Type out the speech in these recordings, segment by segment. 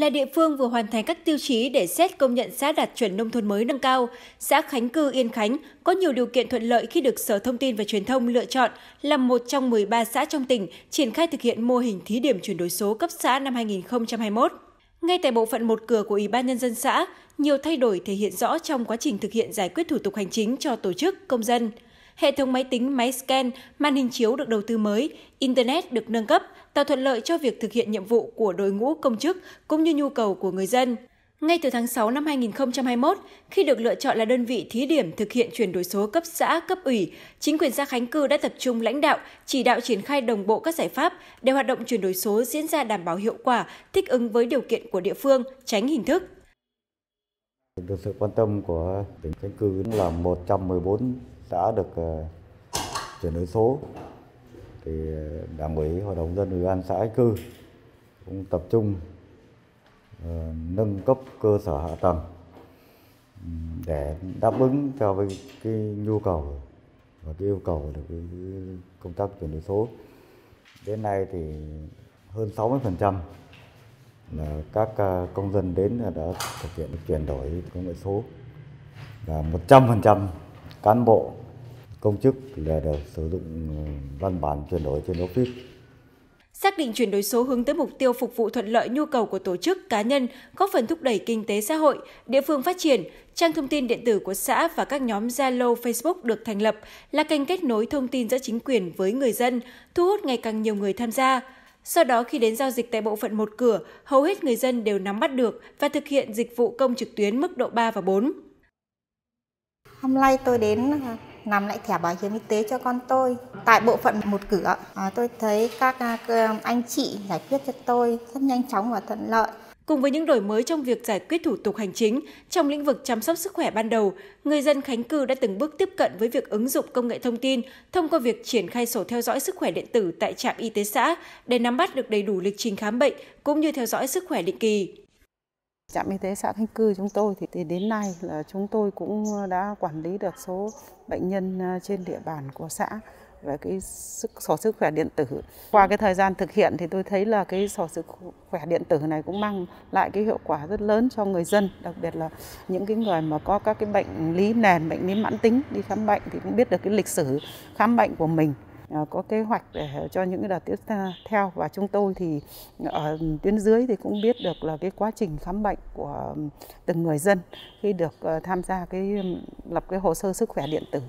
là địa phương vừa hoàn thành các tiêu chí để xét công nhận xã đạt chuẩn nông thôn mới nâng cao, xã Khánh Cư Yên Khánh có nhiều điều kiện thuận lợi khi được Sở Thông tin và Truyền thông lựa chọn là một trong 13 xã trong tỉnh triển khai thực hiện mô hình thí điểm chuyển đổi số cấp xã năm 2021. Ngay tại bộ phận một cửa của Ủy ban Nhân dân xã, nhiều thay đổi thể hiện rõ trong quá trình thực hiện giải quyết thủ tục hành chính cho tổ chức, công dân – Hệ thống máy tính, máy scan, màn hình chiếu được đầu tư mới, Internet được nâng cấp, tạo thuận lợi cho việc thực hiện nhiệm vụ của đội ngũ công chức cũng như nhu cầu của người dân. Ngay từ tháng 6 năm 2021, khi được lựa chọn là đơn vị thí điểm thực hiện chuyển đổi số cấp xã, cấp ủy, chính quyền xã Khánh Cư đã tập trung lãnh đạo, chỉ đạo triển khai đồng bộ các giải pháp để hoạt động chuyển đổi số diễn ra đảm bảo hiệu quả, thích ứng với điều kiện của địa phương, tránh hình thức. Được sự quan tâm của tỉnh Khánh Cư là 114 đã được ờ, chuyển đổi số thì ờ, đảng ủy hội đồng dân ủy ban xã Ái Cư cũng tập trung ờ, nâng cấp cơ sở hạ tầng để đáp ứng cho cái, cái nhu cầu và cái yêu cầu được cái công tác chuyển đổi số đến nay thì hơn 60% là các công dân đến đã thực hiện chuyển đổi công nghệ số và 100% cán bộ công chức là đều sử dụng ờ, văn bản chuyển đổi trên office. Xác định chuyển đổi số hướng tới mục tiêu phục vụ thuận lợi nhu cầu của tổ chức, cá nhân, góp phần thúc đẩy kinh tế xã hội, địa phương phát triển, trang thông tin điện tử của xã và các nhóm Zalo, Facebook được thành lập là kênh kết nối thông tin giữa chính quyền với người dân, thu hút ngày càng nhiều người tham gia. Sau đó khi đến giao dịch tại bộ phận một cửa, hầu hết người dân đều nắm bắt được và thực hiện dịch vụ công trực tuyến mức độ 3 và 4. Hôm nay tôi đến ờ, nằm lại thẻ bảo hiểm y tế cho con tôi. Tại bộ phận một cửa, à, tôi thấy các à, anh chị giải quyết cho tôi rất nhanh chóng và thuận lợi. Cùng với những đổi mới trong việc giải quyết thủ tục hành chính, trong lĩnh vực chăm sóc sức khỏe ban đầu, người dân Khánh Cư đã từng bước tiếp cận với việc ứng dụng công nghệ thông tin thông qua việc triển khai sổ theo dõi sức khỏe điện tử tại trạm y tế xã để nắm bắt được đầy đủ lịch trình khám bệnh cũng như theo dõi sức khỏe định kỳ. Trạm y tế xã Thanh Cư chúng tôi thì đến nay là chúng tôi cũng ờ, đã quản lý được số bệnh nhân ờ, trên địa bàn của xã về cái sức, sổ sức khỏe điện tử. Qua cái thời gian thực hiện thì tôi thấy là cái sổ sức khỏe điện tử này cũng mang lại cái hiệu quả rất lớn cho người dân, đặc biệt là những cái người mà có các cái bệnh lý nền, bệnh lý mãn tính đi khám bệnh thì cũng biết được cái lịch sử khám bệnh của mình Ờ, có kế hoạch để ờ, cho những đợt tiếp theo và chúng tôi thì ở ờ, tuyến dưới thì cũng biết được là cái quá trình khám bệnh của từng người dân khi được tham gia cái lập cái hồ sơ sức khỏe điện tử.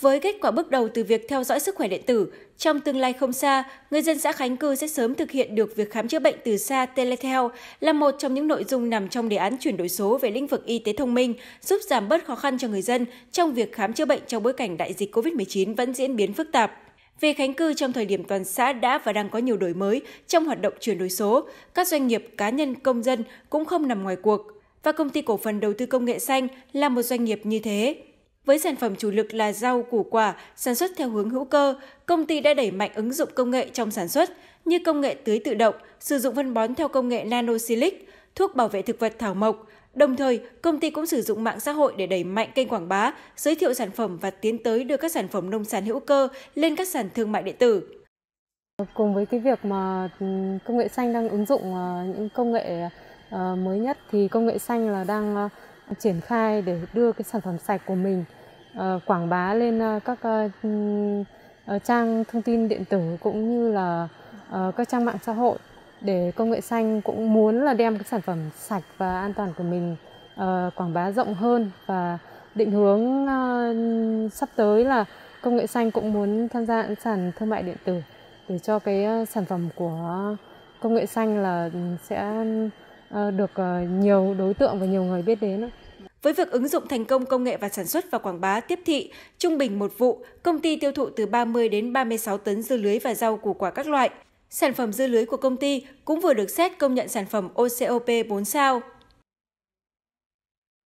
Với kết quả bước đầu từ việc theo dõi sức khỏe điện tử, trong tương lai không xa, người dân xã Khánh Cư sẽ sớm thực hiện được việc khám chữa bệnh từ xa telehealth là một trong những nội dung nằm trong đề án chuyển đổi số về lĩnh vực y tế thông minh, giúp giảm bớt khó khăn cho người dân trong việc khám chữa bệnh trong bối cảnh đại dịch COVID-19 vẫn diễn biến phức tạp. Về Khánh Cư trong thời điểm toàn xã đã và đang có nhiều đổi mới trong hoạt động chuyển đổi số, các doanh nghiệp, cá nhân, công dân cũng không nằm ngoài cuộc. Và công ty cổ phần đầu tư công nghệ xanh là một doanh nghiệp như thế. Với sản phẩm chủ lực là rau, củ quả, sản xuất theo hướng hữu cơ, công ty đã đẩy mạnh ứng dụng công nghệ trong sản xuất như công nghệ tưới tự động, sử dụng phân bón theo công nghệ nanosilic, thuốc bảo vệ thực vật thảo mộc, Đồng thời, công ty cũng sử dụng mạng xã hội để đẩy mạnh kênh quảng bá, giới thiệu sản phẩm và tiến tới đưa các sản phẩm nông sản hữu cơ lên các sàn thương mại điện tử. Cùng với cái việc mà ừ, công nghệ xanh đang ứng dụng ờ, những công nghệ ờ, mới nhất thì công nghệ xanh là đang ờ, triển khai để đưa cái sản phẩm sạch của mình quảng bá lên các ừ, trang thông tin điện tử cũng như là các trang mạng xã hội để công nghệ xanh cũng muốn là đem cái sản phẩm sạch và an toàn của mình uh, quảng bá rộng hơn và định hướng uh, sắp tới là công nghệ xanh cũng muốn tham gia sàn thương mại điện tử để cho cái ờ, sản phẩm của công nghệ xanh là sẽ được nhiều đối tượng và nhiều người biết đến. Với việc ứng dụng thành công công nghệ và sản xuất và quảng bá tiếp thị, trung bình một vụ, công ty tiêu thụ từ 30 đến 36 tấn dưa lưới và rau củ quả các loại. Sản phẩm dưa lưới của công ty cũng vừa được xét công nhận sản phẩm OCOP 4 sao.